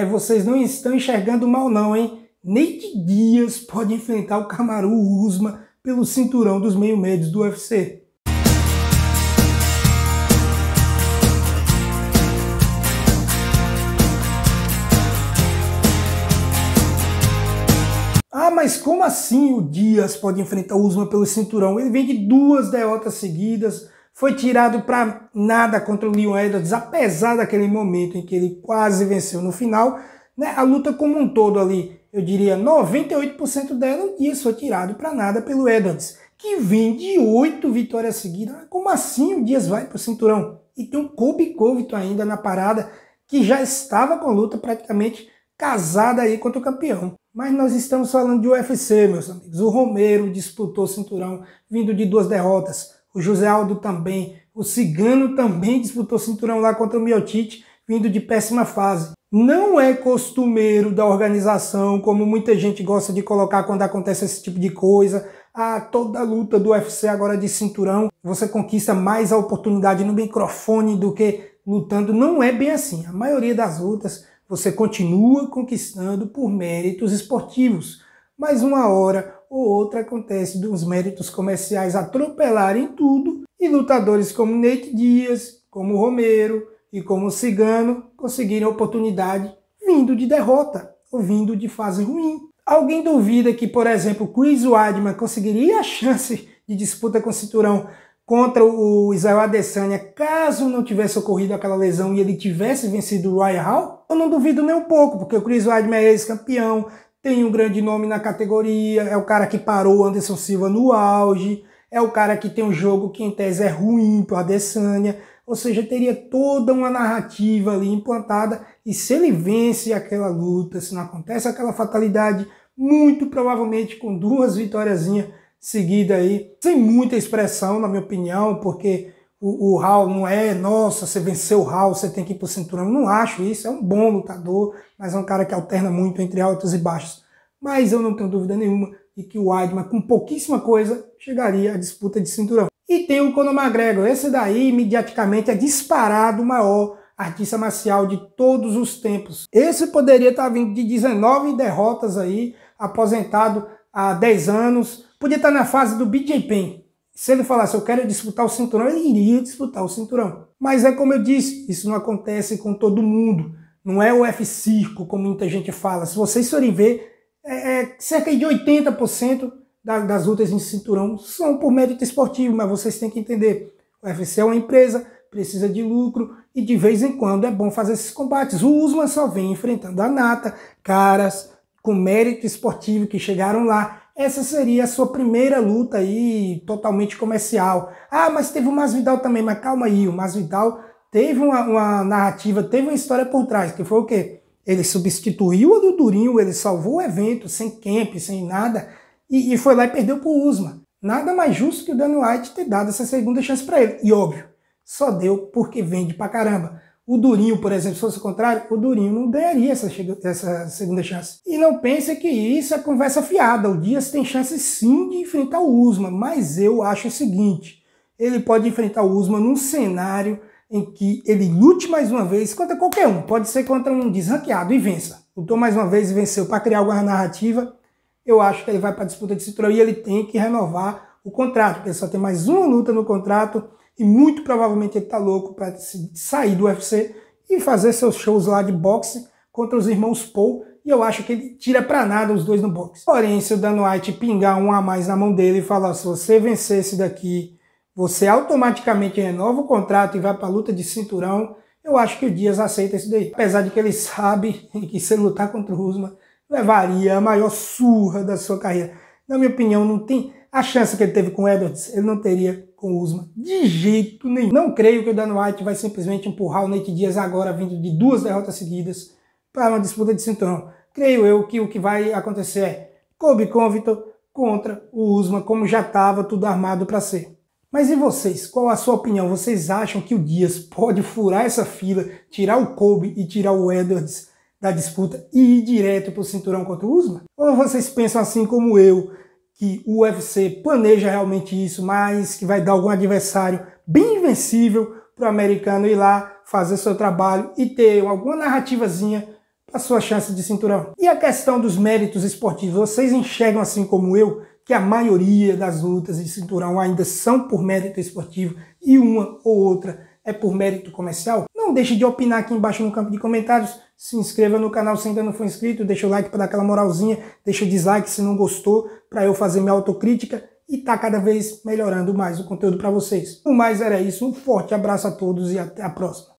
É, vocês não estão enxergando mal não, hein? Nate Dias pode enfrentar o Camaru Usma pelo cinturão dos meio-médios do UFC. Ah, mas como assim o Dias pode enfrentar o Usma pelo cinturão? Ele vem de duas derrotas seguidas, foi tirado para nada contra o Leon Edwards, apesar daquele momento em que ele quase venceu no final. Né? A luta como um todo ali, eu diria 98% dela, isso foi tirado para nada pelo Edwards, que vem de oito vitórias seguidas. Como assim o Dias vai para o cinturão? E tem um Kobe Covington ainda na parada, que já estava com a luta praticamente casada aí contra o campeão. Mas nós estamos falando de UFC, meus amigos. O Romero disputou o cinturão vindo de duas derrotas o José Aldo também, o Cigano também disputou cinturão lá contra o Miotite, vindo de péssima fase. Não é costumeiro da organização, como muita gente gosta de colocar quando acontece esse tipo de coisa. Ah, toda a luta do UFC agora de cinturão, você conquista mais a oportunidade no microfone do que lutando. Não é bem assim. A maioria das lutas você continua conquistando por méritos esportivos. Mas uma hora ou outra acontece dos méritos comerciais atropelarem tudo e lutadores como Nate Dias, como Romero e como Cigano conseguirem oportunidade vindo de derrota ou vindo de fase ruim. Alguém duvida que, por exemplo, Chris Wadman conseguiria a chance de disputa com o cinturão contra o Israel Adesanya caso não tivesse ocorrido aquela lesão e ele tivesse vencido o Royal Hall? Eu não duvido nem um pouco, porque o Chris Wadman é ex-campeão, tem um grande nome na categoria, é o cara que parou o Anderson Silva no auge, é o cara que tem um jogo que em tese é ruim para o Adesanya, ou seja, teria toda uma narrativa ali implantada e se ele vence aquela luta, se não acontece aquela fatalidade, muito provavelmente com duas vitóriazinhas seguidas aí, sem muita expressão, na minha opinião, porque o, o Hall não é, nossa, você venceu o Hall, você tem que ir pro cinturão. Não acho isso, é um bom lutador, mas é um cara que alterna muito entre altos e baixos. Mas eu não tenho dúvida nenhuma de que o Weidman, com pouquíssima coisa, chegaria à disputa de cinturão. E tem o Conor McGregor, esse daí, mediaticamente, é disparado o maior artista marcial de todos os tempos. Esse poderia estar tá vindo de 19 derrotas aí, aposentado há 10 anos, podia estar tá na fase do BJ Penn, se ele falasse, eu quero é disputar o cinturão, ele iria disputar o cinturão. Mas é como eu disse, isso não acontece com todo mundo. Não é o UFC, como muita gente fala. Se vocês forem ver, é, é, cerca de 80% da, das lutas em cinturão são por mérito esportivo, mas vocês têm que entender. O UFC é uma empresa, precisa de lucro e de vez em quando é bom fazer esses combates. O Usman só vem enfrentando a Nata, caras com mérito esportivo que chegaram lá essa seria a sua primeira luta aí totalmente comercial. Ah, mas teve o Masvidal também, mas calma aí, o Masvidal teve uma, uma narrativa, teve uma história por trás, que foi o quê? Ele substituiu o Durinho, ele salvou o evento, sem camp, sem nada, e, e foi lá e perdeu pro Usma. Nada mais justo que o Daniel White ter dado essa segunda chance para ele. E óbvio, só deu porque vende pra caramba. O Durinho, por exemplo, se fosse o contrário, o Durinho não ganharia essa, essa segunda chance. E não pense que isso é conversa fiada. O Dias tem chance sim de enfrentar o Usman, mas eu acho o seguinte: ele pode enfrentar o Usman num cenário em que ele lute mais uma vez contra qualquer um. Pode ser contra um desranqueado e vença. Lutou mais uma vez e venceu para criar alguma narrativa. Eu acho que ele vai para a disputa de cinturão e ele tem que renovar o contrato, porque ele só tem mais uma luta no contrato e muito provavelmente ele tá louco para sair do UFC e fazer seus shows lá de boxe contra os irmãos Paul e eu acho que ele tira para nada os dois no boxe. Porém, se o Dan White pingar um a mais na mão dele e falar, se você vencer esse daqui, você automaticamente renova o contrato e vai para a luta de cinturão, eu acho que o Dias aceita isso daí. Apesar de que ele sabe que se ele lutar contra o Usman, levaria a maior surra da sua carreira. Na minha opinião, não tem a chance que ele teve com o Edwards, ele não teria com o Usman de jeito nenhum. Não creio que o Dan White vai simplesmente empurrar o Nate Diaz agora, vindo de duas derrotas seguidas, para uma disputa de cinturão. Creio eu que o que vai acontecer é Kobe Covington contra o Usman, como já estava tudo armado para ser. Mas e vocês? Qual a sua opinião? Vocês acham que o Dias pode furar essa fila, tirar o Kobe e tirar o Edwards da disputa e ir direto para o cinturão contra o Usman? Ou vocês pensam assim como eu, que o UFC planeja realmente isso, mas que vai dar algum adversário bem invencível para o americano ir lá fazer seu trabalho e ter alguma narrativazinha para sua chance de cinturão. E a questão dos méritos esportivos, vocês enxergam assim como eu que a maioria das lutas de cinturão ainda são por mérito esportivo e uma ou outra é por mérito comercial? Não deixe de opinar aqui embaixo no campo de comentários. Se inscreva no canal se ainda não for inscrito. Deixa o like para dar aquela moralzinha. Deixa o dislike se não gostou, para eu fazer minha autocrítica e tá cada vez melhorando mais o conteúdo para vocês. O mais era isso. Um forte abraço a todos e até a próxima.